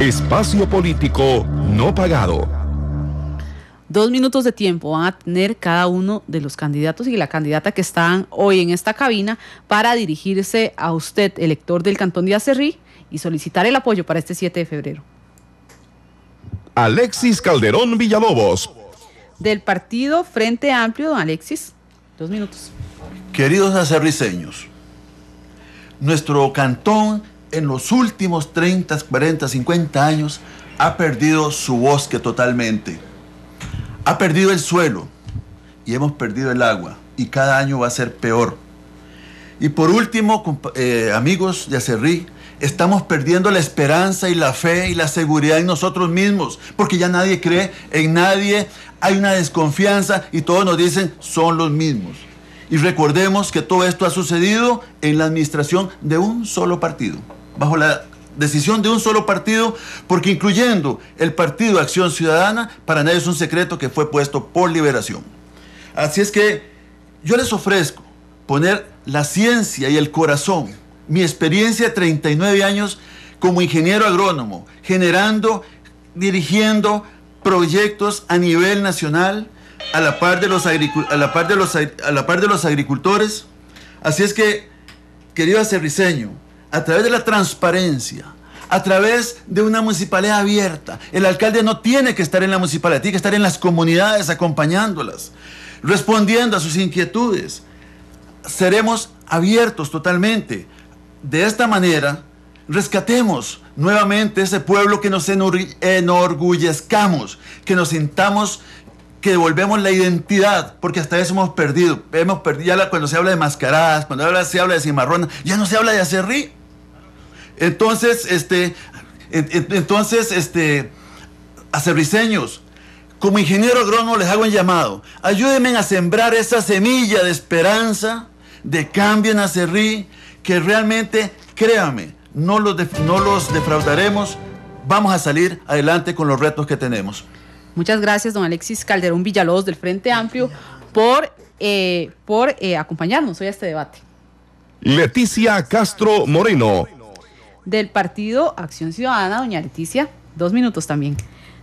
Espacio político no pagado. Dos minutos de tiempo van a tener cada uno de los candidatos y la candidata que están hoy en esta cabina para dirigirse a usted, elector del Cantón de Acerrí, y solicitar el apoyo para este 7 de febrero. Alexis Calderón Villalobos. Del partido Frente Amplio, don Alexis. Dos minutos. Queridos Acerriseños, nuestro cantón en los últimos 30, 40, 50 años ha perdido su bosque totalmente. Ha perdido el suelo y hemos perdido el agua y cada año va a ser peor. Y por último, eh, amigos de ACERRI, estamos perdiendo la esperanza y la fe y la seguridad en nosotros mismos, porque ya nadie cree en nadie, hay una desconfianza y todos nos dicen son los mismos. Y recordemos que todo esto ha sucedido en la administración de un solo partido bajo la decisión de un solo partido, porque incluyendo el Partido Acción Ciudadana, para nadie es un secreto que fue puesto por liberación. Así es que yo les ofrezco poner la ciencia y el corazón, mi experiencia de 39 años como ingeniero agrónomo, generando, dirigiendo proyectos a nivel nacional, a la par de los, la de a la par de los agricultores. Así es que, querido acerriceño, a través de la transparencia, a través de una municipalidad abierta. El alcalde no tiene que estar en la municipalidad, tiene que estar en las comunidades acompañándolas, respondiendo a sus inquietudes. Seremos abiertos totalmente. De esta manera, rescatemos nuevamente ese pueblo que nos enorgullezcamos, que nos sintamos que devolvemos la identidad, porque hasta eso hemos perdido. Hemos perdido ya cuando se habla de mascaradas, cuando se habla de cimarrona, ya no se habla de acerrí entonces, este, entonces, este, como ingeniero agrónomo les hago un llamado. Ayúdenme a sembrar esa semilla de esperanza, de cambio en Acerrí, que realmente, créame, no los, defraudaremos. Vamos a salir adelante con los retos que tenemos. Muchas gracias, don Alexis Calderón Villalobos del Frente Amplio, por, eh, por eh, acompañarnos hoy a este debate. Leticia Castro Moreno del partido Acción Ciudadana, doña Leticia. Dos minutos también.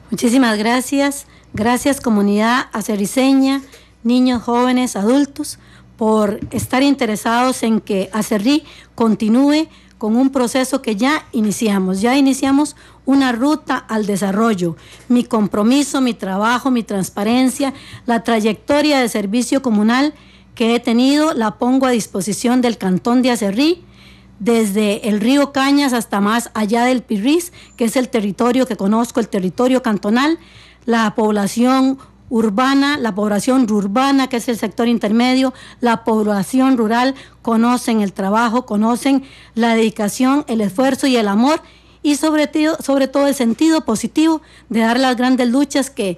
Muchísimas gracias. Gracias comunidad aceriseña, niños, jóvenes, adultos, por estar interesados en que Acerrí continúe con un proceso que ya iniciamos. Ya iniciamos una ruta al desarrollo. Mi compromiso, mi trabajo, mi transparencia, la trayectoria de servicio comunal que he tenido la pongo a disposición del Cantón de Acerrí desde el río Cañas hasta más allá del Pirris, que es el territorio que conozco, el territorio cantonal, la población urbana, la población urbana, que es el sector intermedio, la población rural, conocen el trabajo, conocen la dedicación, el esfuerzo y el amor y sobre, sobre todo el sentido positivo de dar las grandes luchas que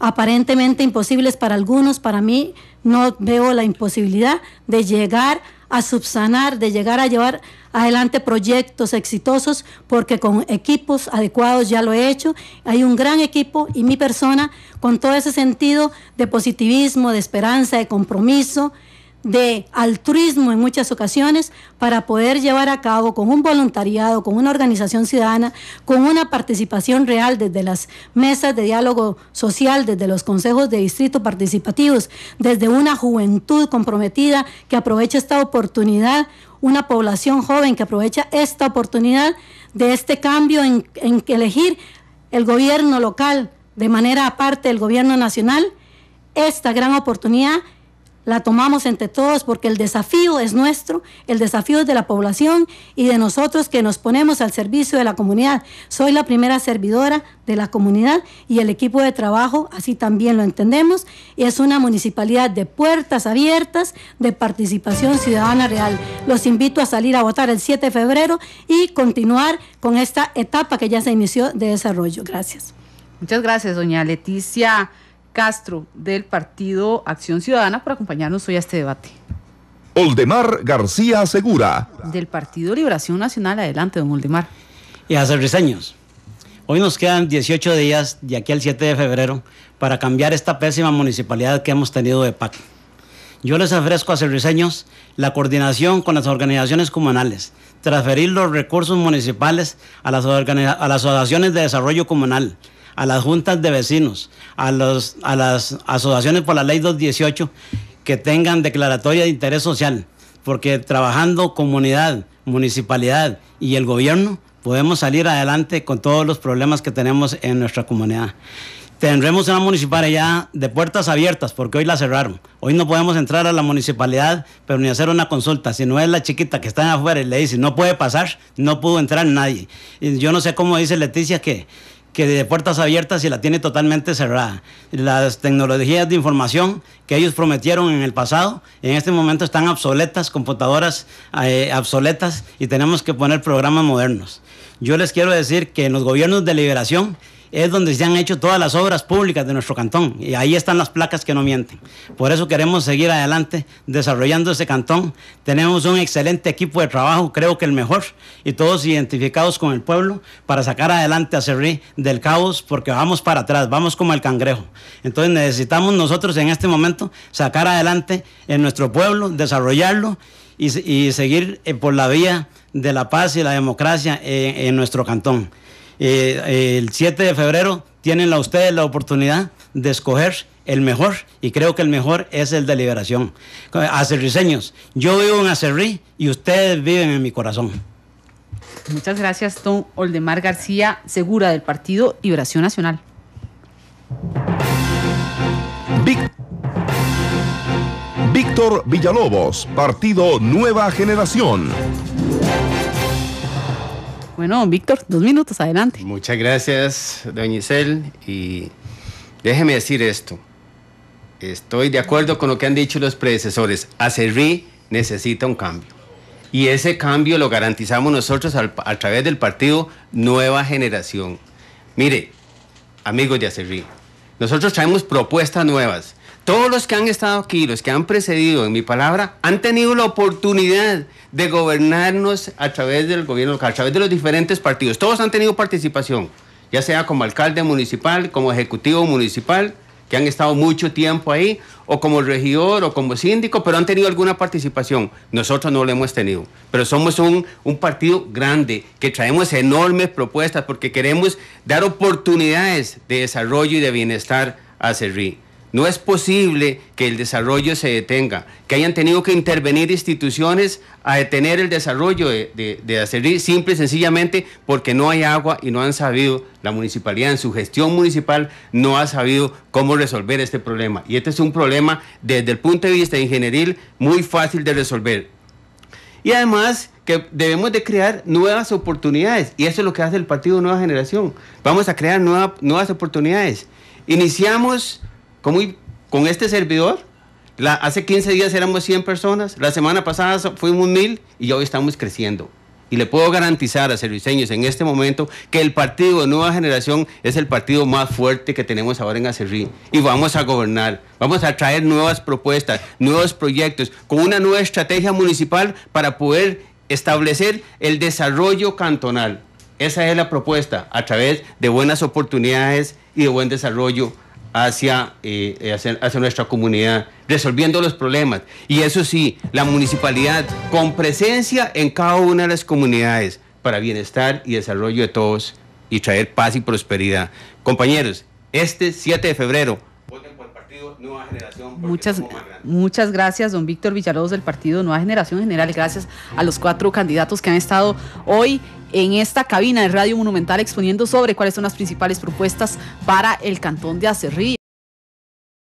aparentemente imposibles para algunos, para mí no veo la imposibilidad de llegar a subsanar, de llegar a llevar adelante proyectos exitosos, porque con equipos adecuados ya lo he hecho. Hay un gran equipo y mi persona con todo ese sentido de positivismo, de esperanza, de compromiso de altruismo en muchas ocasiones para poder llevar a cabo con un voluntariado, con una organización ciudadana, con una participación real desde las mesas de diálogo social, desde los consejos de distrito participativos, desde una juventud comprometida que aprovecha esta oportunidad, una población joven que aprovecha esta oportunidad de este cambio en, en elegir el gobierno local de manera aparte del gobierno nacional, esta gran oportunidad la tomamos entre todos porque el desafío es nuestro, el desafío es de la población y de nosotros que nos ponemos al servicio de la comunidad. Soy la primera servidora de la comunidad y el equipo de trabajo, así también lo entendemos, y es una municipalidad de puertas abiertas, de participación ciudadana real. Los invito a salir a votar el 7 de febrero y continuar con esta etapa que ya se inició de desarrollo. Gracias. Muchas gracias, doña Leticia. Castro del Partido Acción Ciudadana por acompañarnos hoy a este debate. Oldemar García Segura. Del Partido Liberación Nacional. Adelante, don Oldemar. Y a tres Hoy nos quedan 18 días de aquí al 7 de febrero para cambiar esta pésima municipalidad que hemos tenido de PAC. Yo les ofrezco a cerriseños la coordinación con las organizaciones comunales, transferir los recursos municipales a las, a las asociaciones de desarrollo comunal, a las juntas de vecinos, a, los, a las asociaciones por la ley 218 que tengan declaratoria de interés social, porque trabajando comunidad, municipalidad y el gobierno podemos salir adelante con todos los problemas que tenemos en nuestra comunidad. Tendremos una municipalidad de puertas abiertas, porque hoy la cerraron. Hoy no podemos entrar a la municipalidad, pero ni hacer una consulta. Si no es la chiquita que está afuera y le dice, no puede pasar, no pudo entrar nadie. yo no sé cómo dice Leticia que que de puertas abiertas y la tiene totalmente cerrada. Las tecnologías de información que ellos prometieron en el pasado, en este momento están obsoletas, computadoras eh, obsoletas y tenemos que poner programas modernos. Yo les quiero decir que en los gobiernos de liberación es donde se han hecho todas las obras públicas de nuestro cantón y ahí están las placas que no mienten. Por eso queremos seguir adelante desarrollando ese cantón. Tenemos un excelente equipo de trabajo, creo que el mejor, y todos identificados con el pueblo para sacar adelante a Cerrí del caos porque vamos para atrás, vamos como el cangrejo. Entonces necesitamos nosotros en este momento sacar adelante en nuestro pueblo, desarrollarlo y, seguir eh, por la vía de la paz y la democracia eh, en nuestro cantón. Eh, eh, el 7 de febrero tienen a ustedes la oportunidad de escoger el mejor y creo que el mejor es el de liberación. Acerriseños, yo vivo en Acerrí y ustedes viven en mi corazón. Muchas gracias, Tom Oldemar García, segura del Partido Liberación Nacional. Víctor Villalobos, Partido Nueva Generación. Bueno, Víctor, dos minutos adelante. Muchas gracias, doña Isel. Y déjeme decir esto. Estoy de acuerdo con lo que han dicho los predecesores. Acerri necesita un cambio. Y ese cambio lo garantizamos nosotros a través del partido Nueva Generación. Mire, amigos de Acerri, nosotros traemos propuestas nuevas todos los que han estado aquí, los que han precedido en mi palabra, han tenido la oportunidad de gobernarnos a través del gobierno local, a través de los diferentes partidos. Todos han tenido participación, ya sea como alcalde municipal, como ejecutivo municipal, que han estado mucho tiempo ahí, o como regidor o como síndico, pero han tenido alguna participación. Nosotros no lo hemos tenido, pero somos un, partido grande, que traemos enormes propuestas porque queremos dar oportunidades de desarrollo y de bienestar a Cerrí. No es posible que el desarrollo se detenga, que hayan tenido que intervenir instituciones a detener el desarrollo de, de, de simple y sencillamente porque no hay agua y no han sabido, la municipalidad en su gestión municipal no ha sabido cómo resolver este problema. Y este es un problema desde el punto de vista ingenieril muy fácil de resolver. Y además que debemos de crear nuevas oportunidades, y eso es lo que hace el Partido Nueva Generación. Vamos a crear nuevas oportunidades. Iniciamos con, este servidor. hace 15 días éramos 100 personas, la semana pasada fuimos 1000 y hoy estamos creciendo. Y le puedo garantizar a Serviceños en este momento que el partido de Nueva Generación es el partido más fuerte que tenemos ahora en Acerrí. Y vamos a gobernar, vamos a traer nuevas propuestas, nuevos proyectos, con una nueva estrategia municipal para poder establecer el desarrollo cantonal. Esa es la propuesta, a través de buenas oportunidades y de buen desarrollo eh, eh, hacia, nuestra comunidad, resolviendo los problemas. Y eso sí, la municipalidad con presencia en cada una de las comunidades para bienestar y desarrollo de todos y traer paz y prosperidad. Compañeros, este 7 de febrero Nueva Generación. Muchas, muchas gracias, don Víctor Villalobos del partido Nueva Generación General. Gracias a los cuatro candidatos que han estado hoy en esta cabina de Radio Monumental exponiendo sobre cuáles son las principales propuestas para el cantón de Acerrí.